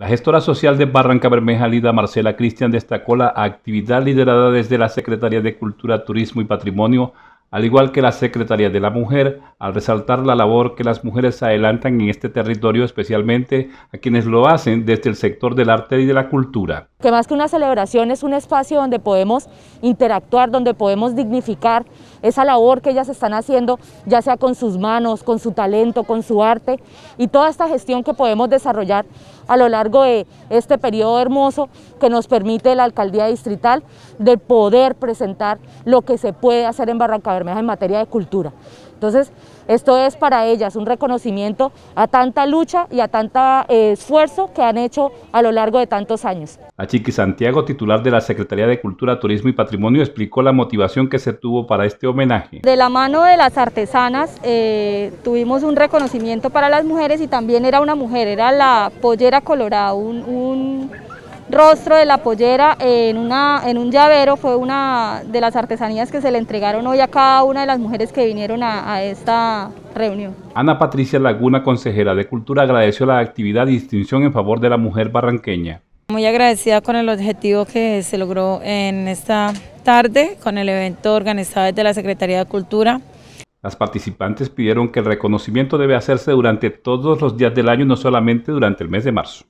La gestora social de Barranca Bermeja, Lida Marcela Cristian, destacó la actividad liderada desde la Secretaría de Cultura, Turismo y Patrimonio, al igual que la Secretaría de la Mujer, al resaltar la labor que las mujeres adelantan en este territorio, especialmente a quienes lo hacen desde el sector del arte y de la cultura que más que una celebración es un espacio donde podemos interactuar, donde podemos dignificar esa labor que ellas están haciendo, ya sea con sus manos, con su talento, con su arte y toda esta gestión que podemos desarrollar a lo largo de este periodo hermoso que nos permite la alcaldía distrital de poder presentar lo que se puede hacer en Barranca Bermeja en materia de cultura. Entonces, esto es para ellas un reconocimiento a tanta lucha y a tanto eh, esfuerzo que han hecho a lo largo de tantos años. A Chiqui Santiago, titular de la Secretaría de Cultura, Turismo y Patrimonio, explicó la motivación que se tuvo para este homenaje. De la mano de las artesanas eh, tuvimos un reconocimiento para las mujeres y también era una mujer, era la pollera colorada, un rostro de la pollera en, una, en un llavero fue una de las artesanías que se le entregaron hoy a cada una de las mujeres que vinieron a, a esta reunión. Ana Patricia Laguna, consejera de Cultura, agradeció la actividad y distinción en favor de la mujer barranqueña. Muy agradecida con el objetivo que se logró en esta tarde con el evento organizado desde la Secretaría de Cultura. Las participantes pidieron que el reconocimiento debe hacerse durante todos los días del año, no solamente durante el mes de marzo.